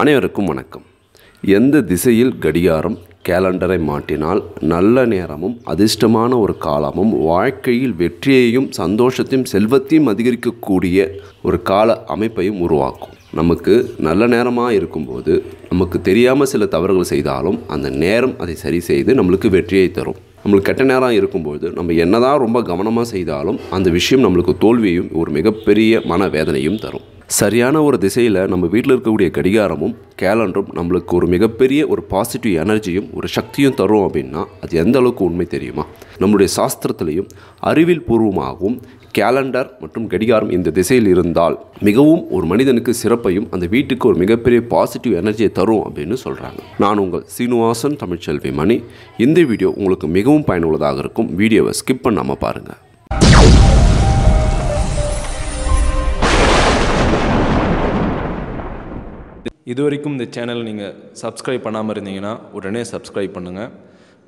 அனைவருக்கும் வணக்கம் எந்த திசையில் கடிகாரம் கேலண்டரை மாட்டினால் நல்ல நேரமும் அதிர்ஷ்டமான ஒரு காலமும் வாழ்க்கையில் வெற்றியையும் சந்தோஷத்தையும் செல்வத்தையும் அதிகரிக்கக்கூடிய ஒரு கால அமைப்பையும் உருவாக்கும் நமக்கு நல்ல நேரமாக இருக்கும்போது நமக்கு தெரியாமல் சில தவறுகள் செய்தாலும் அந்த நேரம் அதை சரி செய்து நம்மளுக்கு வெற்றியை தரும் நம்மளுக்கு கெட்ட நேரம் இருக்கும்போது நம்ம என்னதான் ரொம்ப கவனமாக செய்தாலும் அந்த விஷயம் நம்மளுக்கு தோல்வியையும் ஒரு மிகப்பெரிய மன வேதனையும் தரும் சரியான ஒரு திசையில் நம்ம வீட்டில் இருக்கக்கூடிய கடிகாரமும் கேலண்டரும் நம்மளுக்கு ஒரு மிகப்பெரிய ஒரு பாசிட்டிவ் எனர்ஜியும் ஒரு சக்தியும் தரும் அப்படின்னா அது எந்த அளவுக்கு உண்மை தெரியுமா நம்மளுடைய சாஸ்திரத்திலையும் அறிவியல் பூர்வமாகவும் கேலண்டர் மற்றும் கடிகாரம் இந்த திசையில் இருந்தால் மிகவும் ஒரு மனிதனுக்கு சிறப்பையும் அந்த வீட்டுக்கு ஒரு மிகப்பெரிய பாசிட்டிவ் எனர்ஜியை தரும் அப்படின்னு சொல்கிறாங்க நான் உங்கள் சீனிவாசன் தமிழ்ச்செல்வி மணி இந்த வீடியோ உங்களுக்கு மிகவும் பயனுள்ளதாக இருக்கும் வீடியோவை ஸ்கிப் பண்ணாமல் பாருங்கள் இது வரைக்கும் இந்த சேனல் நீங்கள் சப்ஸ்கிரைப் பண்ணாமல் இருந்தீங்கன்னா உடனே சப்ஸ்கிரைப் பண்ணுங்கள்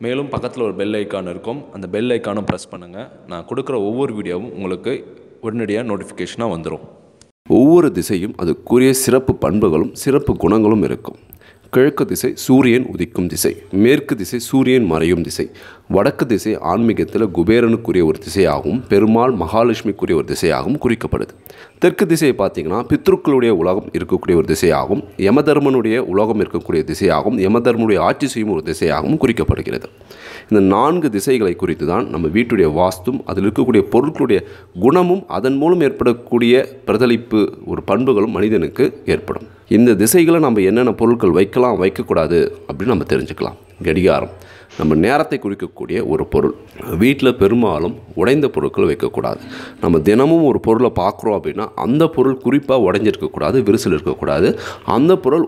மேலும் பக்கத்தில் ஒரு பெல் ஐக்கான் இருக்கும் அந்த பெல் ஐக்கானும் ப்ரெஸ் பண்ணுங்கள் நான் கொடுக்குற ஒவ்வொரு வீடியோவும் உங்களுக்கு உடனடியாக நோட்டிஃபிகேஷனாக வந்துடும் ஒவ்வொரு திசையும் அதுக்குரிய சிறப்பு பண்புகளும் சிறப்பு குணங்களும் இருக்கும் கிழக்கு திசை சூரியன் உதிக்கும் திசை மேற்கு திசை சூரியன் மறையும் திசை வடக்கு திசை ஆன்மீகத்தில் குபேரனுக்குரிய ஒரு திசையாகவும் பெருமாள் மகாலட்சுமிக்குரிய ஒரு திசையாகவும் குறிக்கப்படுது தெற்கு திசையை பார்த்தீங்கன்னா பித்ருக்களுடைய உலகம் இருக்கக்கூடிய ஒரு திசையாகவும் யமதர்மனுடைய உலகம் இருக்கக்கூடிய திசையாகவும் யமதர்மனுடைய ஆட்சி செய்யும் ஒரு திசையாகவும் குறிக்கப்படுகிறது இந்த நான்கு திசைகளை குறித்து தான் நம்ம வீட்டுடைய வாஸ்தும் அதில் இருக்கக்கூடிய பொருட்களுடைய குணமும் அதன் மூலம் ஏற்படக்கூடிய பிரதலிப்பு ஒரு பண்புகளும் மனிதனுக்கு ஏற்படும் இந்த திசைகளை நம்ம என்னென்ன பொருட்கள் வைக்கலாம் வைக்கக்கூடாது அப்படின்னு நம்ம தெரிஞ்சுக்கலாம் கடிகாரம் நம்ம நேரத்தை குறிக்கக்கூடிய ஒரு பொருள் வீட்டில் பெரும்பாலும் உடைந்த பொருட்கள் வைக்கக்கூடாது நம்ம தினமும் ஒரு பொருளை பார்க்குறோம் அப்படின்னா அந்த பொருள் குறிப்பாக உடைஞ்சிருக்கக்கூடாது விரிசல் இருக்கக்கூடாது அந்த பொருள்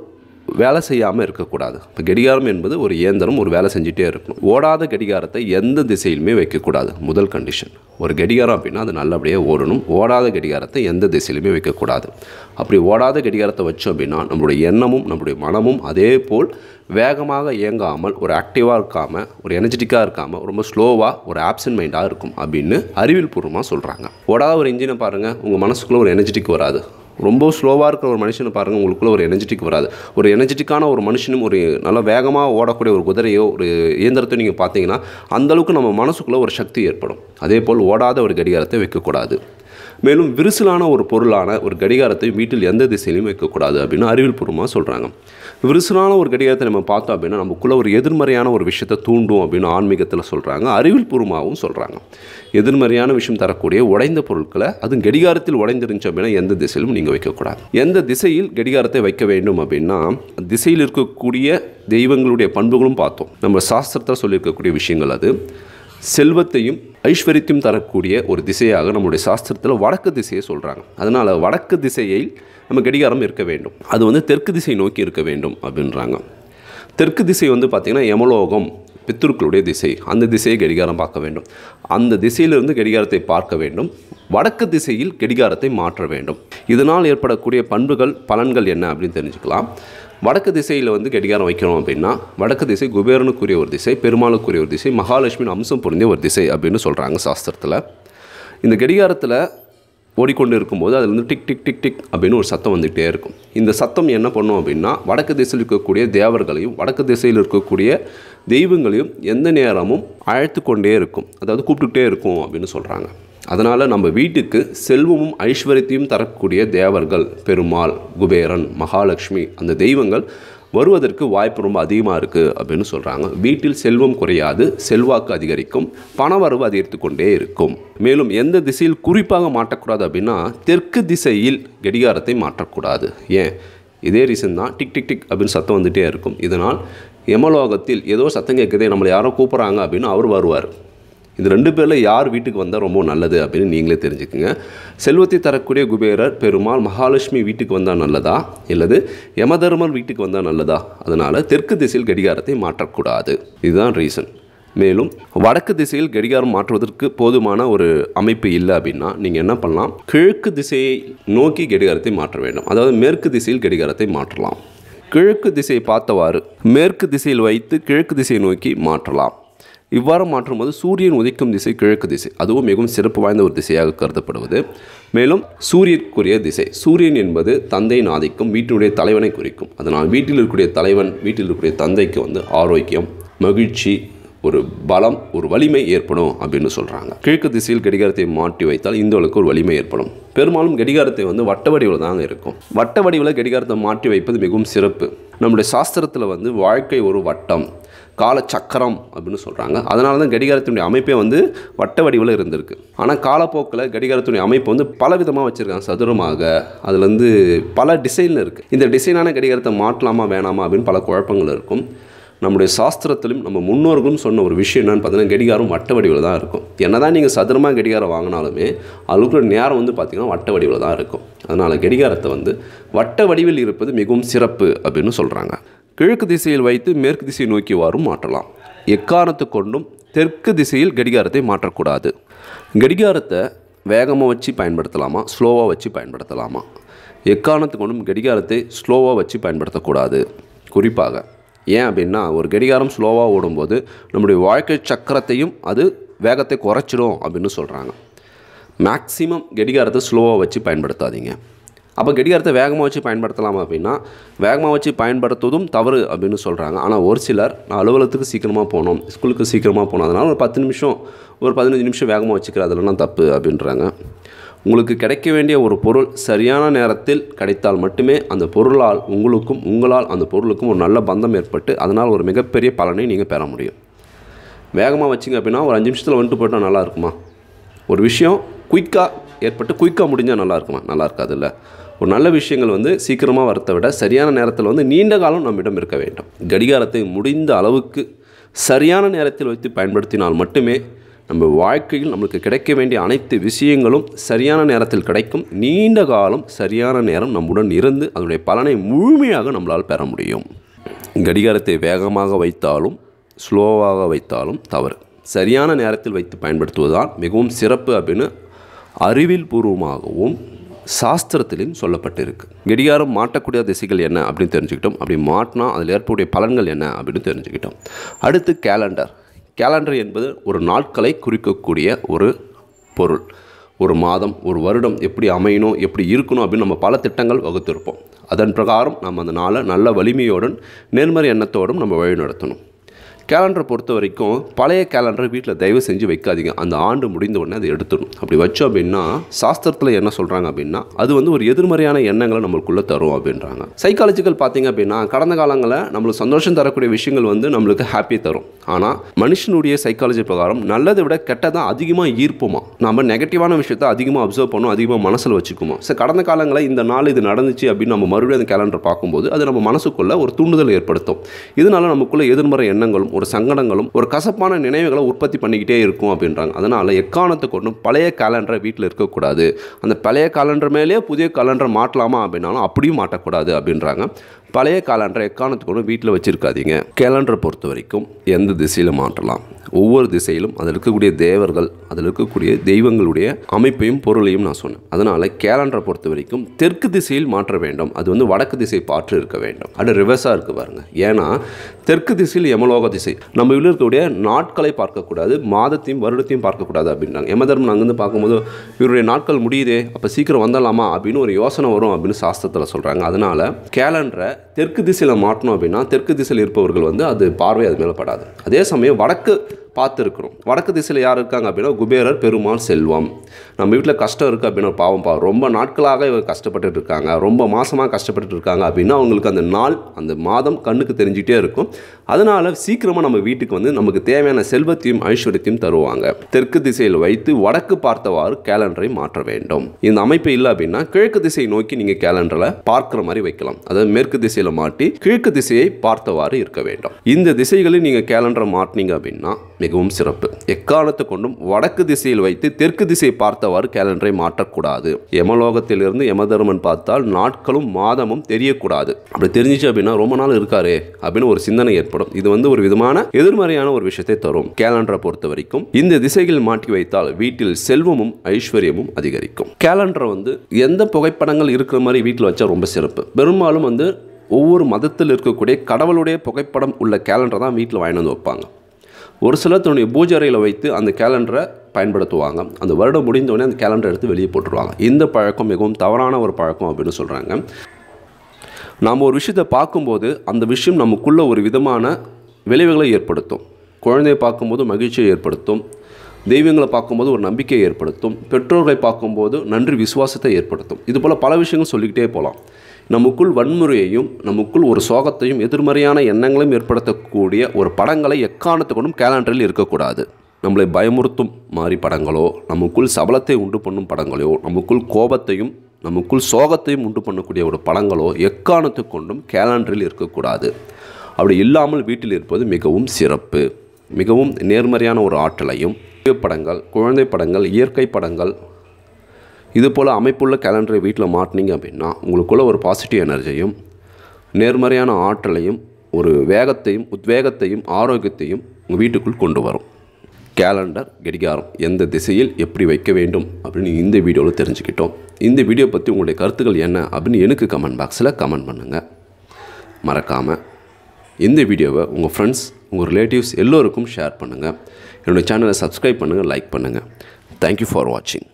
வேலை செய்யாமல் இருக்கக்கூடாது இப்போ கடிகாரம் என்பது ஒரு இயந்திரம் ஒரு வேலை செஞ்சுட்டே இருக்கணும் ஓடாத கடிகாரத்தை எந்த திசையிலுமே வைக்கக்கூடாது முதல் கண்டிஷன் ஒரு கடிகாரம் அப்படின்னா அது நல்லபடியாக ஓடணும் ஓடாத கடிகாரத்தை எந்த திசையிலுமே வைக்கக்கூடாது அப்படி ஓடாத கடிகாரத்தை வச்சோம் அப்படின்னா நம்மளுடைய எண்ணமும் நம்மளுடைய மனமும் அதே போல் வேகமாக இயங்காமல் ஒரு ஆக்டிவாக இருக்காமல் ஒரு எனர்ஜெட்டிக்காக இருக்காமல் ரொம்ப ஸ்லோவாக ஒரு ஆப்சன்ட் மைண்டாக இருக்கும் அப்படின்னு அறிவியல் பூர்வமாக சொல்கிறாங்க ஓடாத ஒரு இன்ஜினை பாருங்கள் உங்கள் மனசுக்குள்ளே ஒரு எனர்ஜெட்டிக் வராது ரொம்ப ஸ்லோவாக இருக்கிற ஒரு மனுஷனை பாருங்கள் உங்களுக்குள்ளே ஒரு எனர்ஜெட்டிக் வராது ஒரு எனர்ஜெட்டிக்கான ஒரு மனுஷனும் ஒரு நல்லா வேகமாக ஓடக்கூடிய ஒரு குதிரையோ ஒரு இயந்திரத்தையும் நீங்கள் பார்த்தீங்கன்னா அந்தளவுக்கு நம்ம மனசுக்குள்ளே ஒரு சக்தி ஏற்படும் அதே போல் ஓடாத ஒரு கடிகாரத்தை வைக்கக்கூடாது மேலும் விரிசலான ஒரு பொருளான ஒரு கடிகாரத்தை வீட்டில் எந்த திசையிலையும் வைக்கக்கூடாது அப்படின்னு அறிவியல் பூர்வமாக சொல்கிறாங்க விரிசலான ஒரு கடிகாரத்தை நம்ம பார்த்தோம் அப்படின்னா நமக்குள்ள ஒரு எதிர்மறையான ஒரு விஷயத்தை தூண்டும் அப்படின்னு ஆன்மீகத்தில் சொல்கிறாங்க அறிவில் பூர்வமாகவும் சொல்கிறாங்க எதிர்மறையான விஷயம் தரக்கூடிய உடைந்த பொருட்களை அதுவும் கடிகாரத்தில் உடைந்திருந்துச்சு அப்படின்னா எந்த திசையிலும் நீங்கள் வைக்கக்கூடாது எந்த திசையில் கடிகாரத்தை வைக்க வேண்டும் அப்படின்னா திசையில் இருக்கக்கூடிய தெய்வங்களுடைய பண்புகளும் பார்த்தோம் நம்ம சாஸ்திரத்தில் சொல்லியிருக்கக்கூடிய விஷயங்கள் அது செல்வத்தையும் ஐஸ்வர்யத்தையும் தரக்கூடிய ஒரு திசையாக நம்முடைய சாஸ்திரத்தில் வடக்கு திசையை சொல்கிறாங்க அதனால் வடக்கு திசையை நம்ம கடிகாரம் இருக்க வேண்டும் அது வந்து தெற்கு திசை நோக்கி இருக்க வேண்டும் அப்படின்றாங்க தெற்கு திசை வந்து பார்த்திங்கன்னா யமலோகம் பித்தர்களுடைய திசை அந்த திசையை கடிகாரம் பார்க்க வேண்டும் அந்த திசையிலிருந்து கடிகாரத்தை பார்க்க வேண்டும் வடக்கு திசையில் கடிகாரத்தை மாற்ற வேண்டும் இதனால் ஏற்படக்கூடிய பண்புகள் பலன்கள் என்ன அப்படின்னு தெரிஞ்சுக்கலாம் வடக்கு திசையில் வந்து கடிகாரம் வைக்கணும் அப்படின்னா வடக்கு திசை குபேரனுக்குரிய ஒரு திசை பெருமாளுக்குரிய ஒரு திசை மகாலட்சுமியின் அம்சம் பொருந்திய ஒரு திசை அப்படின்னு சொல்கிறாங்க சாஸ்திரத்தில் இந்த கடிகாரத்தில் ஓடிக்கொண்டு இருக்கும்போது அதில் வந்து டிக் டிக் டிக் டிக் அப்படின்னு ஒரு சத்தம் வந்துகிட்டே இருக்கும் இந்த சத்தம் என்ன பண்ணும் அப்படின்னா வடக்கு திசையில் இருக்கக்கூடிய தேவர்களையும் வடக்கு திசையில் இருக்கக்கூடிய தெய்வங்களையும் எந்த நேரமும் அழைத்து கொண்டே இருக்கும் அதாவது கூப்பிட்டுக்கிட்டே இருக்கும் அப்படின்னு சொல்கிறாங்க அதனால் நம்ம வீட்டுக்கு செல்வமும் ஐஸ்வர்யத்தையும் தரக்கூடிய தேவர்கள் பெருமாள் குபேரன் மகாலட்சுமி அந்த தெய்வங்கள் வருவதற்கு வாய்ப்பு ரொம்ப அதிகமாக இருக்குது அப்படின்னு சொல்கிறாங்க வீட்டில் செல்வம் குறையாது செல்வாக்கு அதிகரிக்கும் பணவரவு அதிகரித்து கொண்டே இருக்கும் மேலும் எந்த திசையில் குறிப்பாக மாட்டக்கூடாது அப்படின்னா தெற்கு திசையில் கடிகாரத்தை மாற்றக்கூடாது ஏன் இதே ரீசன் தான் டிக் டிக் டிக் அப்படின்னு சத்தம் வந்துகிட்டே இருக்கும் இதனால் எமலோகத்தில் ஏதோ சத்தம் கேட்குதே நம்மளை யாரோ கூப்பிட்றாங்க அப்படின்னு அவர் வருவார் இது ரெண்டு பேரில் யார் வீட்டுக்கு வந்தால் ரொம்ப நல்லது அப்படின்னு நீங்களே தெரிஞ்சுக்குங்க செல்வத்தை தரக்கூடிய குபேரர் பெருமாள் மகாலட்சுமி வீட்டுக்கு வந்தால் நல்லதா இல்லது யமதர்மர் வீட்டுக்கு வந்தால் நல்லதா அதனால் தெற்கு திசையில் கடிகாரத்தை மாற்றக்கூடாது இதுதான் ரீசன் மேலும் வடக்கு திசையில் கடிகாரம் மாற்றுவதற்கு போதுமான ஒரு அமைப்பு இல்லை அப்படின்னா நீங்கள் என்ன பண்ணலாம் கிழக்கு திசையை நோக்கி கடிகாரத்தை மாற்ற வேண்டும் அதாவது மேற்கு திசையில் கடிகாரத்தை மாற்றலாம் கிழக்கு திசையை பார்த்தவாறு மேற்கு திசையில் வைத்து கிழக்கு திசையை நோக்கி மாற்றலாம் இவ்வாறு மாற்றும்போது சூரியன் உதிக்கும் திசை கிழக்கு திசை அதுவும் மிகவும் சிறப்பு வாய்ந்த ஒரு திசையாக கருதப்படுவது மேலும் சூரியனுக்குரிய திசை சூரியன் என்பது தந்தையின் ஆதிக்கும் வீட்டினுடைய தலைவனை குறிக்கும் அதனால் வீட்டில் இருக்கக்கூடிய தலைவன் வீட்டில் இருக்கக்கூடிய தந்தைக்கு வந்து ஆரோக்கியம் மகிழ்ச்சி ஒரு பலம் ஒரு வலிமை ஏற்படும் அப்படின்னு சொல்கிறாங்க கிழக்கு திசையில் கடிகாரத்தை மாட்டி வைத்தால் இந்துவளுக்கு ஒரு வலிமை ஏற்படும் பெரும்பாலும் கடிகாரத்தை வந்து வட்ட வடிவில் தாங்க இருக்கும் வட்ட வடிவில் கடிகாரத்தை மாட்டி வைப்பது மிகவும் சிறப்பு நம்முடைய சாஸ்திரத்தில் வந்து வாழ்க்கை ஒரு வட்டம் கால சக்கரம் அப்படின்னு சொல்கிறாங்க அதனால தான் கடிகாரத்தினுடைய அமைப்பே வந்து வட்ட வடிவில் இருந்திருக்கு ஆனால் காலப்போக்கில் கடிகாரத்தினுடைய அமைப்பு வந்து பல விதமாக வச்சுருக்காங்க சதுரமாக அதுலேருந்து பல டிசைனில் இருக்குது இந்த டிசைனான கடிகாரத்தை மாற்றலாமா வேணாமா அப்படின்னு பல குழப்பங்கள் இருக்கும் நம்முடைய சாஸ்திரத்திலும் நம்ம முன்னோர்களும் சொன்ன ஒரு விஷயம் என்னென்னு பார்த்தீங்கன்னா கடிகாரம் வட்ட வடிவில் தான் இருக்கும் என்ன தான் நீங்கள் சதுரமாக கடிகாரம் வாங்கினாலுமே அதுக்குள்ள நேரம் வந்து பார்த்திங்கன்னா வட்ட வடிவில் தான் இருக்கும் அதனால் கடிகாரத்தை வந்து வட்ட வடிவில் இருப்பது மிகவும் சிறப்பு அப்படின்னு சொல்கிறாங்க கிழக்கு திசையில் வைத்து மேற்கு திசையை நோக்கி வாரும் மாற்றலாம் எக்காரணத்து கொண்டும் தெற்கு திசையில் கடிகாரத்தை மாற்றக்கூடாது கடிகாரத்தை வேகமாக வச்சு பயன்படுத்தலாமா ஸ்லோவாக வச்சு பயன்படுத்தலாமா எக்காரணத்து கொண்டும் கடிகாரத்தை ஸ்லோவாக வச்சு பயன்படுத்தக்கூடாது குறிப்பாக ஏன் அப்படின்னா ஒரு கடிகாரம் ஸ்லோவாக ஓடும்போது நம்முடைய வாழ்க்கை சக்கரத்தையும் அது வேகத்தை குறைச்சிடும் அப்படின்னு சொல்கிறாங்க மேக்ஸிமம் கடிகாரத்தை ஸ்லோவாக வச்சு பயன்படுத்தாதீங்க அப்போ கடிகாரத்தை வேகமாக வச்சு பயன்படுத்தலாம் அப்படின்னா வேகமாக வச்சு பயன்படுத்துவதும் தவறு அப்படின்னு சொல்கிறாங்க ஆனால் ஒரு சிலர் நான் அலுவலகத்துக்கு சீக்கிரமாக போனோம் ஸ்கூலுக்கு சீக்கிரமாக போனோம் அதனால் ஒரு பத்து நிமிஷம் ஒரு பதினஞ்சு நிமிஷம் வேகமாக வச்சுக்கிறேன் அதெல்லாம் தப்பு அப்படின்றாங்க உங்களுக்கு கிடைக்க வேண்டிய ஒரு பொருள் சரியான நேரத்தில் கிடைத்தால் மட்டுமே அந்த பொருளால் உங்களுக்கும் உங்களால் அந்த பொருளுக்கும் ஒரு நல்ல பந்தம் ஏற்பட்டு அதனால் ஒரு மிகப்பெரிய பலனை நீங்கள் பெற முடியும் வேகமாக வச்சிங்க அப்படின்னா ஒரு அஞ்சு நிமிஷத்தில் வந்துட்டு போட்டால் நல்லா இருக்குமா ஒரு விஷயம் குயிக்காக ஏற்பட்டு குயிக்காக முடிஞ்சால் நல்லா இருக்குமா நல்லா இருக்காது இல்லை ஒரு நல்ல விஷயங்கள் வந்து சீக்கிரமாக வரத்தை விட சரியான நேரத்தில் வந்து நீண்ட காலம் நம்மிடம் இருக்க வேண்டும் கடிகாரத்தை முடிந்த அளவுக்கு சரியான நேரத்தில் வைத்து பயன்படுத்தினால் மட்டுமே நம்ம வாழ்க்கையில் நம்மளுக்கு கிடைக்க வேண்டிய அனைத்து விஷயங்களும் சரியான நேரத்தில் கிடைக்கும் நீண்ட காலம் சரியான நேரம் நம்முடன் இருந்து அதனுடைய பலனை முழுமையாக நம்மளால் பெற முடியும் கடிகாரத்தை வேகமாக வைத்தாலும் ஸ்லோவாக வைத்தாலும் தவறு சரியான நேரத்தில் வைத்து பயன்படுத்துவதுதான் மிகவும் சிறப்பு அப்படின்னு அறிவியல் பூர்வமாகவும் சாஸ்திரத்திலையும் சொல்லப்பட்டிருக்கு கடிகாரம் மாட்டக்கூடிய திசைகள் என்ன அப்படின்னு தெரிஞ்சுக்கிட்டோம் அப்படி மாட்டினா அதில் ஏற்படக்கூடிய பலன்கள் என்ன அப்படின்னு தெரிஞ்சுக்கிட்டோம் அடுத்து கேலண்டர் கேலண்டர் என்பது ஒரு நாட்களை குறிக்கக்கூடிய ஒரு பொருள் ஒரு மாதம் ஒரு வருடம் எப்படி அமையணும் எப்படி இருக்கணும் அப்படின்னு நம்ம பல திட்டங்கள் வகுத்திருப்போம் அதன் பிரகாரம் நம்ம அந்த நாளை நல்ல வலிமையோடும் நேர்மறை எண்ணத்தோடும் நம்ம வழிநடத்தணும் கேலண்டரை பொறுத்த வரைக்கும் பழைய கேலண்டரை வீட்டில் தயவு செஞ்சு வைக்காதீங்க அந்த ஆண்டு முடிந்த உடனே அதை எடுத்துடும் அப்படி வச்சோம் அப்படின்னா சாஸ்திரத்தில் என்ன சொல்கிறாங்க அப்படின்னா அது வந்து ஒரு எதிர்மறையான எண்ணங்களை நம்மளுக்குள்ளே தரும் அப்படின்றாங்க சைக்காலஜிக்கல் பார்த்தீங்க அப்படின்னா கடந்த காலங்களில் நம்மளுக்கு சந்தோஷம் தரக்கூடிய விஷயங்கள் வந்து நம்மளுக்கு ஹாப்பி தரும் ஆனால் மனுஷனுடைய சைக்காலஜி பிரகாரம் நல்லதை விட கெட்டதான் அதிகமாக ஈர்ப்போமா நம்ம நெகட்டிவான விஷயத்தை அதிகமாக அப்சர்வ் பண்ணும் அதிகமாக மனசில் வச்சுக்குமா ஸோ கடந்த காலங்களில் இந்த நாள் இது நடந்துச்சு அப்படின்னு நம்ம மறுபடியும் அந்த கேலண்டர் பார்க்கும்போது அது நம்ம மனசுக்குள்ளே ஒரு தூண்டுதல் ஏற்படுத்தும் இதனால் நமக்குள்ளே எதிர்மறை எண்ணங்களும் ஒரு சங்கடங்களும் ஒரு கசப்பான நினைவுகளை உற்பத்தி பண்ணிக்கிட்டே இருக்கும் அப்படின்றாங்க அதனால் எக்காலத்தை கொண்டும் பழைய கேலண்டரை வீட்டில் இருக்கக்கூடாது அந்த பழைய கேலண்டர் மேலேயே புதிய கேலண்டர் மாட்டலாமா அப்படின்னாலும் அப்படியும் மாட்டக்கூடாது அப்படின்றாங்க பழைய காலண்டரை எக்காரணத்துக்கு வீட்டில் வச்சுருக்காதீங்க கேலண்டரை பொறுத்த வரைக்கும் எந்த திசையில் மாற்றலாம் ஒவ்வொரு திசையிலும் அதில் இருக்கக்கூடிய தேவர்கள் அதில் இருக்கக்கூடிய தெய்வங்களுடைய அமைப்பையும் பொருளையும் நான் சொன்னேன் அதனால் கேலண்டரை பொறுத்த வரைக்கும் தெற்கு திசையில் மாற்ற வேண்டும் அது வந்து வடக்கு திசை பாற்று இருக்க வேண்டும் அது ரிவர்ஸாக இருக்குது பாருங்க ஏன்னா தெற்கு திசையில் யமலோக திசை நம்ம இவ்வளோ இருக்கக்கூடிய நாட்களை பார்க்கக்கூடாது மாதத்தையும் வருடத்தையும் பார்க்கக்கூடாது அப்படின்றாங்க தர்மன் அங்கேருந்து பார்க்கும்போது இவருடைய நாட்கள் முடியுதே அப்போ சீக்கிரம் வந்துடலாமா அப்படின்னு ஒரு யோசனை வரும் அப்படின்னு சாஸ்திரத்தில் சொல்கிறாங்க அதனால் கேலண்டரை தெற்கு திசையில் மாட்டினோம் அப்படின்னா தெற்கு திசையில் இருப்பவர்கள் வந்து அது பார்வை அது மேலே படாது அதே சமயம் வடக்கு பார்த்துருக்குறோம் வடக்கு திசையில் யார் இருக்காங்க அப்படின்னா குபேரர் பெருமாள் செல்வம் நம்ம வீட்டில் கஷ்டம் இருக்குது அப்படின்னா பாவம் பாவம் ரொம்ப நாட்களாக இவங்க கஷ்டப்பட்டுட்டு இருக்காங்க ரொம்ப மாதமாக கஷ்டப்பட்டு இருக்காங்க அப்படின்னா அவங்களுக்கு அந்த நாள் அந்த மாதம் கண்ணுக்கு தெரிஞ்சிகிட்டே இருக்கும் அதனால் சீக்கிரமாக நம்ம வீட்டுக்கு வந்து நமக்கு தேவையான செல்வத்தையும் ஐஸ்வர்யத்தையும் தருவாங்க தெற்கு திசையில் வைத்து வடக்கு பார்த்தவாறு கேலண்டரை மாற்ற வேண்டும் இந்த அமைப்பு இல்லை அப்படின்னா கிழக்கு திசையை நோக்கி நீங்கள் கேலண்டரில் பார்க்குற மாதிரி வைக்கலாம் அதாவது மேற்கு திசையில் மாட்டி கிழக்கு திசையை பார்த்தவாறு இருக்க வேண்டும் இந்த திசைகளில் நீங்கள் கேலண்டரை மாட்டினீங்க அப்படின்னா மிகவும் சிறப்பு எக்காலத்து கொண்டும் வடக்கு திசையில் வைத்து தெற்கு திசை பார்த்தவாறு கேலண்டரை மாற்றக்கூடாது யமலோகத்திலிருந்து யமதர்மன் பார்த்தால் நாட்களும் மாதமும் தெரியக்கூடாது அப்படி தெரிஞ்சிச்சு அப்படின்னா ரொம்ப நாள் இருக்காரு அப்படின்னு ஒரு சிந்தனை ஏற்படும் இது வந்து ஒரு விதமான எதிர்மறையான ஒரு விஷயத்தை தரும் கேலண்டரை பொறுத்த வரைக்கும் இந்த திசைகள் மாற்றி வைத்தால் வீட்டில் செல்வமும் ஐஸ்வர்யமும் அதிகரிக்கும் கேலண்டரை வந்து எந்த புகைப்படங்கள் இருக்கிற மாதிரி வீட்டில் வச்சா ரொம்ப சிறப்பு பெரும்பாலும் வந்து ஒவ்வொரு மதத்தில் இருக்கக்கூடிய கடவுளுடைய புகைப்படம் உள்ள கேலண்டர் தான் வீட்டில் வாங்கிட்டு வந்து வைப்பாங்க ஒரு சிலர் தன்னுடைய பூஜை அறையில் வைத்து அந்த கேலண்டரை பயன்படுத்துவாங்க அந்த வருடம் முடிந்தோடனே அந்த கேலண்டர் எடுத்து வெளியே போட்டுருவாங்க இந்த பழக்கம் மிகவும் தவறான ஒரு பழக்கம் அப்படின்னு சொல்கிறாங்க நாம் ஒரு விஷயத்தை பார்க்கும்போது அந்த விஷயம் நமக்குள்ளே ஒரு விதமான விளைவுகளை ஏற்படுத்தும் குழந்தையை பார்க்கும்போது மகிழ்ச்சியை ஏற்படுத்தும் தெய்வங்களை பார்க்கும்போது ஒரு நம்பிக்கையை ஏற்படுத்தும் பெற்றோர்களை பார்க்கும்போது நன்றி விசுவாசத்தை ஏற்படுத்தும் இது போல் பல விஷயங்கள் சொல்லிக்கிட்டே போகலாம் நமக்குள் வன்முறையையும் நமக்குள் ஒரு சோகத்தையும் எதிர்மறையான எண்ணங்களையும் ஏற்படுத்தக்கூடிய ஒரு படங்களை எக்காரணத்துக்கொண்டும் கேலண்டரில் இருக்கக்கூடாது நம்மளை பயமுறுத்தும் மாதிரி படங்களோ நமக்குள் சபலத்தை உண்டு பண்ணும் படங்களோ நமக்குள் கோபத்தையும் நமக்குள் சோகத்தையும் உண்டு பண்ணக்கூடிய ஒரு படங்களோ எக்காரணத்துக்கொண்டும் கொண்டும் கேலண்டரில் இருக்கக்கூடாது அப்படி இல்லாமல் வீட்டில் இருப்பது மிகவும் சிறப்பு மிகவும் நேர்மறையான ஒரு ஆற்றலையும் படங்கள் குழந்தை படங்கள் இயற்கை படங்கள் இது போல் அமைப்புள்ள கேலண்டரை வீட்டில் மாட்டினீங்க அப்படின்னா உங்களுக்குள்ள ஒரு பாசிட்டிவ் எனர்ஜியும் நேர்மறையான ஆற்றலையும் ஒரு வேகத்தையும் உத்வேகத்தையும் ஆரோக்கியத்தையும் உங்கள் வீட்டுக்குள் கொண்டு வரும் கேலண்டர் கடிகாரம் எந்த திசையில் எப்படி வைக்க வேண்டும் அப்படின்னு இந்த வீடியோவில் தெரிஞ்சுக்கிட்டோம் இந்த வீடியோ பற்றி உங்களுடைய கருத்துக்கள் என்ன அப்படின்னு எனக்கு கமெண்ட் பாக்ஸில் கமெண்ட் பண்ணுங்கள் மறக்காமல் இந்த வீடியோவை உங்கள் ஃப்ரெண்ட்ஸ் உங்கள் ரிலேட்டிவ்ஸ் எல்லோருக்கும் ஷேர் பண்ணுங்கள் என்னுடைய சேனலை சப்ஸ்கிரைப் பண்ணுங்கள் லைக் பண்ணுங்கள் தேங்க்யூ ஃபார் வாட்சிங்